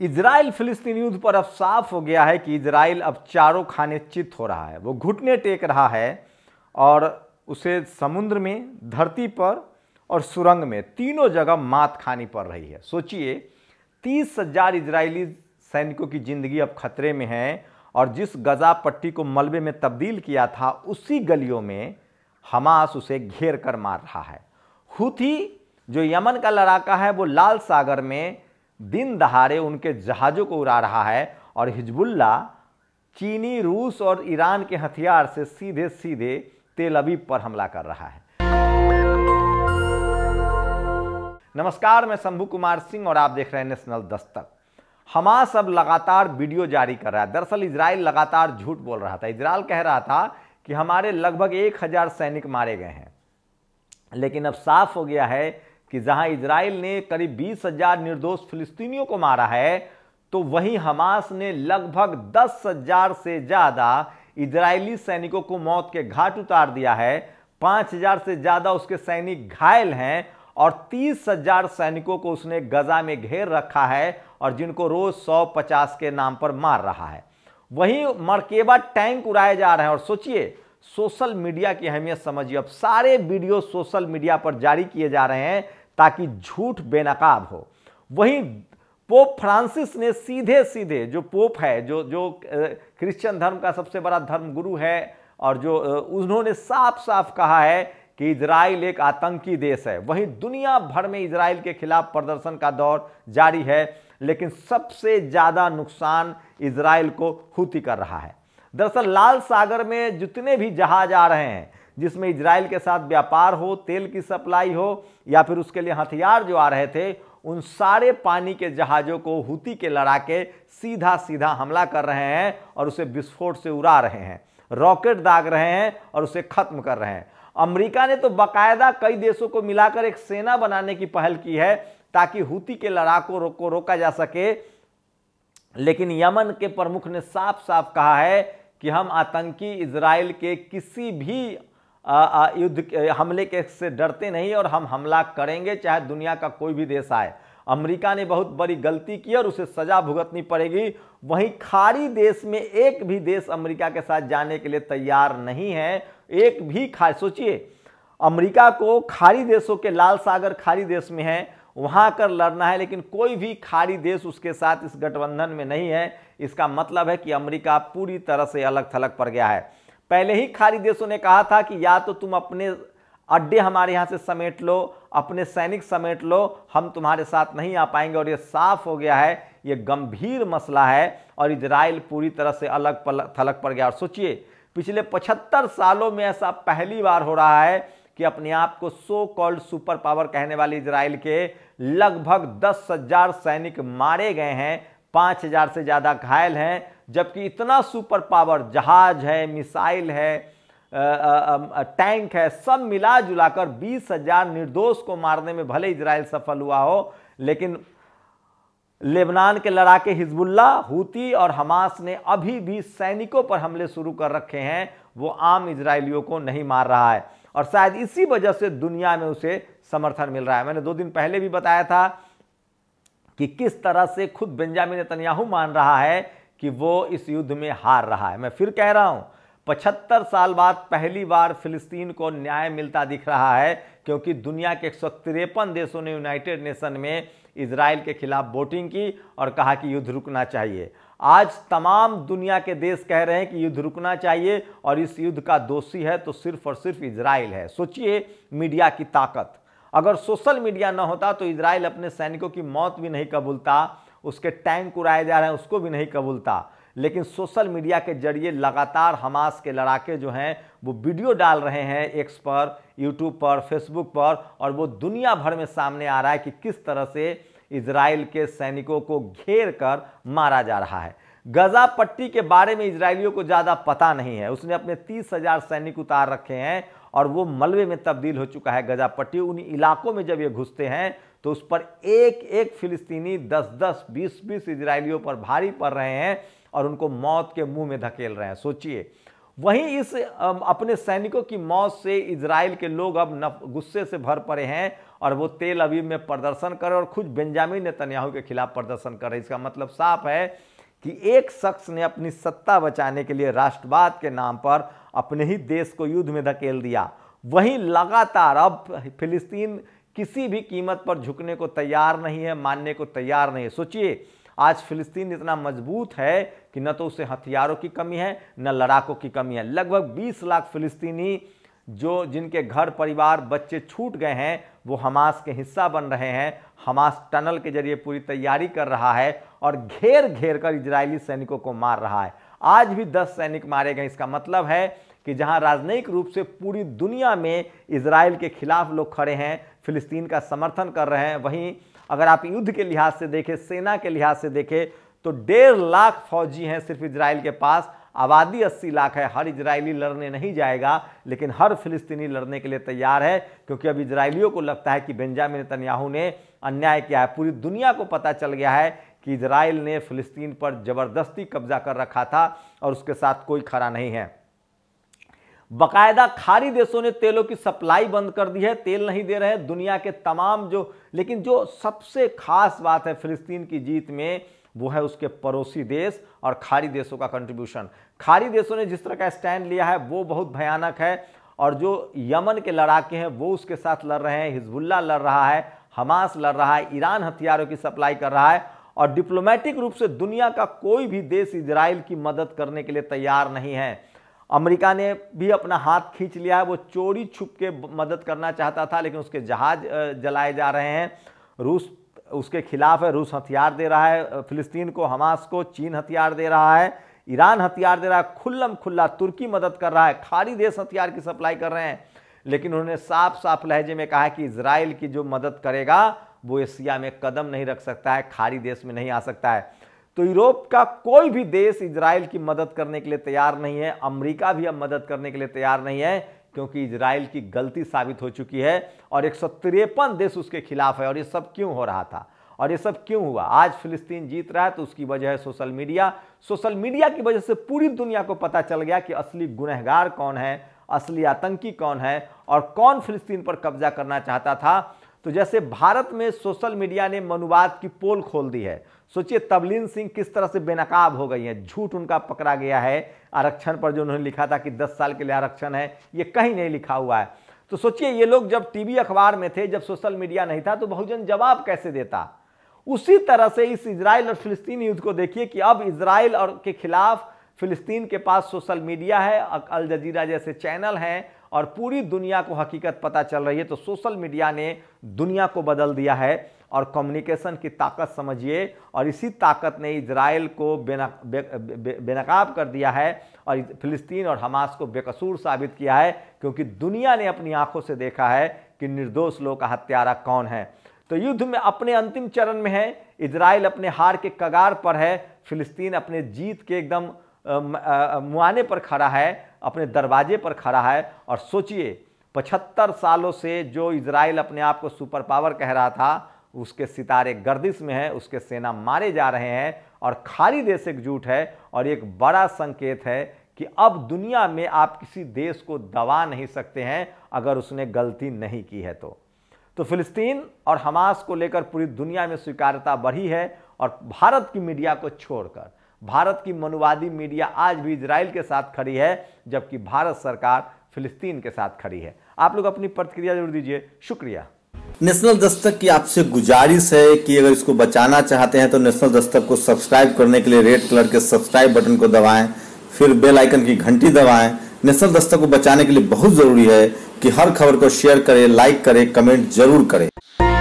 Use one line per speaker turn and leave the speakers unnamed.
Israel फिलिस्तीन युद्ध पर अब साफ हो गया है कि इसराइल अब चारों खाने चित हो रहा है वो घुटने टेक रहा है और उसे समुद्र में धरती पर और सुरंग में तीनों जगह मात खानी पड़ रही है सोचिए तीस हजार इसराइली सैनिकों की जिंदगी अब खतरे में है और जिस गजा पट्टी को मलबे में तब्दील किया था उसी गलियों में हमास उसे घेर कर मार रहा है हुथी जो यमन का लड़ाका है वो लाल सागर में दिन दहाड़े उनके जहाज़ों को उड़ा रहा है और हिजबुल्ला चीनी रूस और ईरान के हथियार से सीधे सीधे तेल अबीब पर हमला कर रहा है नमस्कार मैं शंभु कुमार सिंह और आप देख रहे हैं नेशनल दस्तक हमास अब लगातार वीडियो जारी कर रहा है दरअसल इसराइल लगातार झूठ बोल रहा था इसराइल कह रहा था कि हमारे लगभग एक हजार सैनिक मारे गए हैं लेकिन अब साफ हो गया है कि जहां इसराइल ने करीब बीस हजार निर्दोष फिलिस्तीनियों को मारा है तो वहीं हमास ने लगभग दस हजार से ज्यादा इजरायली सैनिकों को मौत के घाट उतार दिया है पांच हजार से ज्यादा उसके सैनिक घायल हैं और तीस हजार सैनिकों को उसने गजा में घेर रखा है और जिनको रोज सौ पचास के नाम पर मार रहा है वहीं मरकेबा टैंक उड़ाए जा रहे हैं और सोचिए सोशल मीडिया की अहमियत समझिए अब सारे वीडियो सोशल मीडिया पर जारी किए जा रहे हैं ताकि झूठ बेनकाब हो वहीं पोप फ्रांसिस ने सीधे सीधे जो पोप है जो जो क्रिश्चियन धर्म का सबसे बड़ा धर्म गुरु है और जो उन्होंने साफ साफ कहा है कि इजराइल एक आतंकी देश है वहीं दुनिया भर में इजराइल के खिलाफ प्रदर्शन का दौर जारी है लेकिन सबसे ज़्यादा नुकसान इजराइल को हुती कर रहा है दरअसल लाल सागर में जितने भी जहाज आ रहे हैं जिसमें इसराइल के साथ व्यापार हो तेल की सप्लाई हो या फिर उसके लिए हथियार जो आ रहे थे उन सारे पानी के जहाज़ों को हुती के लड़ाके सीधा सीधा हमला कर रहे हैं और उसे विस्फोट से उड़ा रहे हैं रॉकेट दाग रहे हैं और उसे ख़त्म कर रहे हैं अमेरिका ने तो बाकायदा कई देशों को मिलाकर एक सेना बनाने की पहल की है ताकि हुती के लड़ाकों को रोका जा सके लेकिन यमन के प्रमुख ने साफ साफ कहा है कि हम आतंकी इसराइल के किसी भी युद्ध हमले के से डरते नहीं और हम हमला करेंगे चाहे दुनिया का कोई भी देश आए अमेरिका ने बहुत बड़ी गलती की और उसे सजा भुगतनी पड़ेगी वहीं खाड़ी देश में एक भी देश अमेरिका के साथ जाने के लिए तैयार नहीं है एक भी खा सोचिए अमेरिका को खाड़ी देशों के लाल सागर खाड़ी देश में है वहाँ कर लड़ना है लेकिन कोई भी खाड़ी देश उसके साथ इस गठबंधन में नहीं है इसका मतलब है कि अमरीका पूरी तरह से अलग थलग पड़ गया है पहले ही खाड़ी देशों ने कहा था कि या तो तुम अपने अड्डे हमारे यहाँ से समेट लो अपने सैनिक समेट लो हम तुम्हारे साथ नहीं आ पाएंगे और ये साफ हो गया है ये गंभीर मसला है और इजराइल पूरी तरह से अलग पल थलग पड़ गया और सोचिए पिछले पचहत्तर सालों में ऐसा पहली बार हो रहा है कि अपने आप को सो कॉल्ड सुपर पावर कहने वाले इसराइल के लगभग दस हजार सैनिक मारे गए हैं पाँच हजार से ज़्यादा घायल हैं जबकि इतना सुपर पावर जहाज है मिसाइल है टैंक है सब मिला जुलाकर बीस हजार निर्दोष को मारने में भले इसराइल सफल हुआ हो लेकिन लेबनान के लड़ाके हिजबुल्ला हूती और हमास ने अभी भी सैनिकों पर हमले शुरू कर रखे हैं वो आम इसराइलियों को नहीं मार रहा है और शायद इसी वजह से दुनिया में उसे समर्थन मिल रहा है मैंने दो दिन पहले भी बताया था कि किस तरह से खुद बेंजामिन नेतन्याहू मान रहा है कि वो इस युद्ध में हार रहा है मैं फिर कह रहा हूं पचहत्तर साल बाद पहली बार फिलिस्तीन को न्याय मिलता दिख रहा है क्योंकि दुनिया के एक देशों ने यूनाइटेड नेशन में इसराइल के खिलाफ वोटिंग की और कहा कि युद्ध रुकना चाहिए आज तमाम दुनिया के देश कह रहे हैं कि युद्ध रुकना चाहिए और इस युद्ध का दोषी है तो सिर्फ और सिर्फ इसराइल है सोचिए मीडिया की ताकत अगर सोशल मीडिया न होता तो इसराइल अपने सैनिकों की मौत भी नहीं कबूलता उसके टैंक उड़ाए जा रहे हैं उसको भी नहीं कबूलता लेकिन सोशल मीडिया के जरिए लगातार हमास के लड़ाके जो हैं वो वीडियो डाल रहे हैं एक्स पर यूट्यूब पर फेसबुक पर और वो दुनिया भर में सामने आ रहा है कि किस तरह से इसराइल के सैनिकों को घेर कर मारा जा रहा है गजा पट्टी के बारे में इसराइलियों को ज़्यादा पता नहीं है उसने अपने तीस हजार सैनिक उतार रखे हैं और वो मलबे में तब्दील हो चुका है गजा पट्टी उन इलाकों में जब ये घुसते हैं तो उस पर एक एक फिलिस्तीनी दस दस बीस बीस इसराइलियों पर भारी पड़ रहे हैं और उनको मौत के मुंह में धकेल रहे हैं सोचिए वहीं इस अपने सैनिकों की मौत से इसराइल के लोग अब गुस्से से भर पड़े हैं और वो तेल अबीब में प्रदर्शन कर रहे और खुद बेंजामिन नेतन्याहू के खिलाफ प्रदर्शन कर रहे इसका मतलब साफ है कि एक शख्स ने अपनी सत्ता बचाने के लिए राष्ट्रवाद के नाम पर अपने ही देश को युद्ध में धकेल दिया वहीं लगातार अब फिलिस्तीन किसी भी कीमत पर झुकने को तैयार नहीं है मानने को तैयार नहीं है सोचिए आज फिलिस्तीन इतना मजबूत है कि न तो उसे हथियारों की कमी है न लड़ाकों की कमी है लगभग 20 लाख फिलिस्तीनी जो जिनके घर परिवार बच्चे छूट गए हैं वो हमास के हिस्सा बन रहे हैं हमास टनल के जरिए पूरी तैयारी कर रहा है और घेर घेर कर इजरायली सैनिकों को मार रहा है आज भी 10 सैनिक मारे गए इसका मतलब है कि जहां राजनयिक रूप से पूरी दुनिया में इसराइल के खिलाफ लोग खड़े हैं फिलिस्तीन का समर्थन कर रहे हैं वहीं अगर आप युद्ध के लिहाज से देखें सेना के लिहाज से देखें तो डेढ़ लाख फौजी हैं सिर्फ इसराइल के पास आबादी अस्सी लाख है हर इजरायली लड़ने नहीं जाएगा लेकिन हर फिलिस्तीनी लड़ने के लिए तैयार है क्योंकि अब इजरायलियों को लगता है कि बेंजामिन नेतन्याहू ने अन्याय किया है पूरी दुनिया को पता चल गया है कि इसराइल ने फिलिस्तीन पर ज़बरदस्ती कब्जा कर रखा था और उसके साथ कोई खड़ा नहीं है बकायदा खाड़ी देशों ने तेलों की सप्लाई बंद कर दी है तेल नहीं दे रहे हैं दुनिया के तमाम जो लेकिन जो सबसे खास बात है फिलिस्तीन की जीत में वो है उसके पड़ोसी देश और खाड़ी देशों का कंट्रीब्यूशन खाड़ी देशों ने जिस तरह का स्टैंड लिया है वो बहुत भयानक है और जो यमन के लड़ाके हैं वो उसके साथ लड़ रहे हैं हिजबुल्ला लड़ रहा है हमास लड़ रहा है ईरान हथियारों की सप्लाई कर रहा है और डिप्लोमेटिक रूप से दुनिया का कोई भी देश इसराइल की मदद करने के लिए तैयार नहीं है अमेरिका ने भी अपना हाथ खींच लिया है वो चोरी छुप के मदद करना चाहता था लेकिन उसके जहाज जलाए जा रहे हैं रूस उसके खिलाफ है रूस हथियार दे रहा है फिलिस्तीन को हमास को चीन हथियार दे रहा है ईरान हथियार दे रहा है खुल्लम खुल्ला तुर्की मदद कर रहा है खाड़ी देश हथियार की सप्लाई कर रहे हैं लेकिन उन्होंने साफ साफ लहजे में कहा है कि इसराइल की जो मदद करेगा वो एशिया में कदम नहीं रख सकता है खाड़ी देश में नहीं आ सकता है तो यूरोप का कोई भी देश इसराइल की मदद करने के लिए तैयार नहीं है अमेरिका भी अब मदद करने के लिए तैयार नहीं है क्योंकि इसराइल की गलती साबित हो चुकी है और एक देश उसके खिलाफ है और ये सब क्यों हो रहा था और ये सब क्यों हुआ आज फिलिस्तीन जीत रहा है तो उसकी वजह है सोशल मीडिया सोशल मीडिया की वजह से पूरी दुनिया को पता चल गया कि असली गुनहगार कौन है असली आतंकी कौन है और कौन फिलिस्तीन पर कब्जा करना चाहता था तो जैसे भारत में सोशल मीडिया ने मनुवाद की पोल खोल दी है सोचिए तबलीन सिंह किस तरह से बेनकाब हो गई हैं झूठ उनका पकड़ा गया है आरक्षण पर जो उन्होंने लिखा था कि 10 साल के लिए आरक्षण है ये कहीं नहीं लिखा हुआ है तो सोचिए ये लोग जब टीवी अखबार में थे जब सोशल मीडिया नहीं था तो बहुजन जवाब कैसे देता उसी तरह से इस इसराइल और फिलिस्तीन युद्ध को देखिए कि अब इसराइल और के खिलाफ फिलिस्तीन के पास सोशल मीडिया है अल जजीरा जैसे चैनल हैं और पूरी दुनिया को हकीकत पता चल रही है तो सोशल मीडिया ने दुनिया को बदल दिया है और कम्युनिकेशन की ताकत समझिए और इसी ताकत ने इसराइल को बेना बेनकाब कर दिया है और फिलिस्तीन और हमास को बेकसूर साबित किया है क्योंकि दुनिया ने अपनी आंखों से देखा है कि निर्दोष लोग का हत्यारा कौन है तो युद्ध में अपने अंतिम चरण में है इसराइल अपने हार के कगार पर है फिलिस्तीन अपने जीत के एकदम मुआने पर खड़ा है अपने दरवाजे पर खड़ा है और सोचिए पचहत्तर सालों से जो इसराइल अपने आप को सुपर पावर कह रहा था उसके सितारे गर्दिश में है उसके सेना मारे जा रहे हैं और खाली देश एकजुट है और एक बड़ा संकेत है कि अब दुनिया में आप किसी देश को दबा नहीं सकते हैं अगर उसने गलती नहीं की है तो तो फिलिस्तीन और हमास को लेकर पूरी दुनिया में स्वीकारता बढ़ी है और भारत की मीडिया को छोड़कर भारत की मनुवादी मीडिया आज भी इसराइल के साथ खड़ी है जबकि भारत सरकार फिलिस्तीन के साथ खड़ी है आप लोग अपनी प्रतिक्रिया जरूर दीजिए शुक्रिया नेशनल दस्तक की आपसे गुजारिश है कि अगर इसको बचाना चाहते हैं तो नेशनल दस्तक को सब्सक्राइब करने के लिए रेड कलर के सब्सक्राइब बटन को दबाएं फिर बेल आइकन की घंटी दबाएं नेशनल दस्तक को बचाने के लिए बहुत ज़रूरी है कि हर खबर को शेयर करें लाइक करें कमेंट जरूर करें